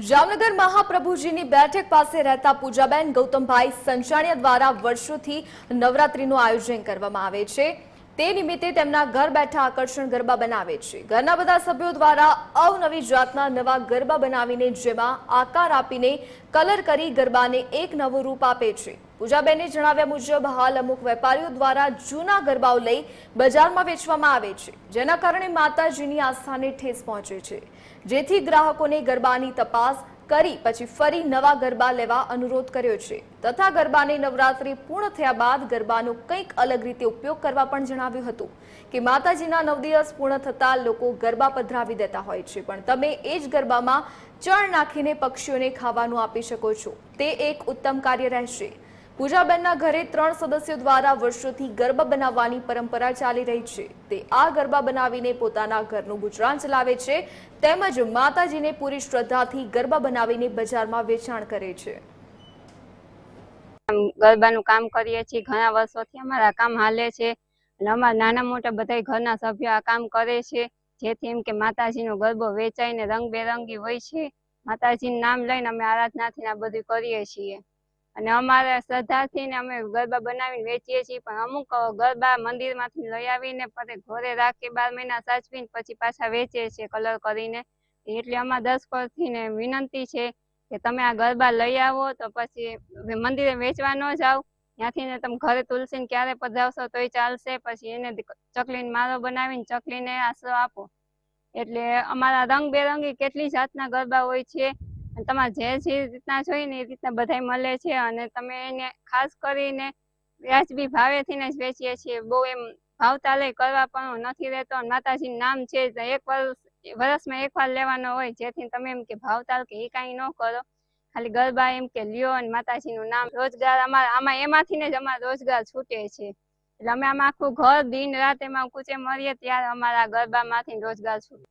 જામનગર મહાપ્રભુજીની બેઠક પાસે રહેતા પૂજાબેન ગૌતમભાઈ સંચાણીયા દ્વારા વર્ષોથી નવરાત્રીનું આયોજન કરવામાં આવે છે તે નિમિત્તે તેમના ઘર બેઠા આકર્ષણ ગરબા બનાવે છે ઘરના બધા સભ્યો દ્વારા અવનવી જાતના નવા ગરબા બનાવીને જેમાં આકાર આપીને કલર કરી ગરબાને એક નવું રૂપ આપે છે પૂજાબેને જણાવ્યા મુજબ હાલ અમુક વેપારીઓ દ્વારા જૂના ગરબાઓ લઈ બજારમાં વેચવામાં આવે છે જેના કારણે માતાજીની આસ્થાને ઠેસ પહોંચે છે જેથી ગ્રાહકોને ગરબાની તપાસ કરી પછી ફરી નવા ગરબા લેવા અનુરોધ કર્યો છે તથા ગરબાને નવરાત્રી પૂર્ણ થયા બાદ ગરબાનો કંઈક અલગ રીતે ઉપયોગ કરવા પણ જણાવ્યું હતું કે માતાજીના નવ દિવસ પૂર્ણ થતાં લોકો ગરબા પધરાવી દેતા હોય છે પણ તમે એ જ ગરબામાં ચણ નાખીને પક્ષીઓને ખાવાનું આપી શકો છો તે એક ઉત્તમ કાર્ય રહેશે પૂજાબેનના ઘરે ત્રણ સદસ્યો દ્વારા વર્ષોથી ગરબા બનાવવાની પરંપરા ચાલી રહી છે તે આ ગરબા બનાવીને પોતાના ઘરનું ગુજરાન ચલાવે છે તેમજ માતાજીને પૂરી શ્રદ્ધાથી ગરબા બનાવીને બજારમાં વેચાણ કરે છે ગરબાનું કામ કરીએ છીએ ઘણા વર્ષોથી અમારા કામ હાલે છે અને અમારા નાના મોટા બધા ઘરના સભ્યો આ કામ કરે છે જેથી એમ કે માતાજીનો ગરબો વેચાઈને રંગબેરંગી હોય છે માતાજીનું નામ લઈને અમે આરાધનાથી આ બધું કરીએ છીએ અને અમારે શ્રદ્ધાથી ને અમે ગરબા બનાવીને વેચીએ છીએ પણ અમુક ગરબા મંદિરમાંથી લઈ આવીને પછી ઘરે રાખી બાર મહિના સાચવીને પછી પાછા વેચીએ છીએ કલર કરીને એટલે અમારા દસ પરથી ને વિનંતી છે કે તમે આ ગરબા લઈ આવો તો પછી મંદિરે વેચવા ન જાઓ ત્યાંથી ને તમે ઘરે તુલસીને ક્યારે પધરાવશો તોય ચાલશે પછી એને ચકલીને મારો બનાવીને ચકલીને આશરો આપો એટલે અમારા રંગબેરંગી કેટલી જાતના ગરબા હોય છે તમારે જે જે રીતના જોઈએ ને એ રીતના બધા મળે છે અને તમે એને ખાસ કરીને વ્યાજબી ભાવેથી ને જ વેચીએ છીએ બહુ એમ ભાવતાલય કરવા પણ નથી રહેતો અને માતાજી નામ છે એક વર્ષ વર્ષમાં એક વાર લેવાનો હોય જેથી તમે એમ કે ભાવતાલ કે એ કાંઈ ન કરો ખાલી ગરબા એમ કે લ્યો અને માતાજી નું નામ રોજગાર અમારા આમાં એમાંથી ને જ અમારા રોજગાર છૂટે છે એટલે અમે આમાં આખું ઘર દિન રાત એમાં કુચે મરીએ ત્યારે અમારા ગરબામાંથી રોજગાર છૂટે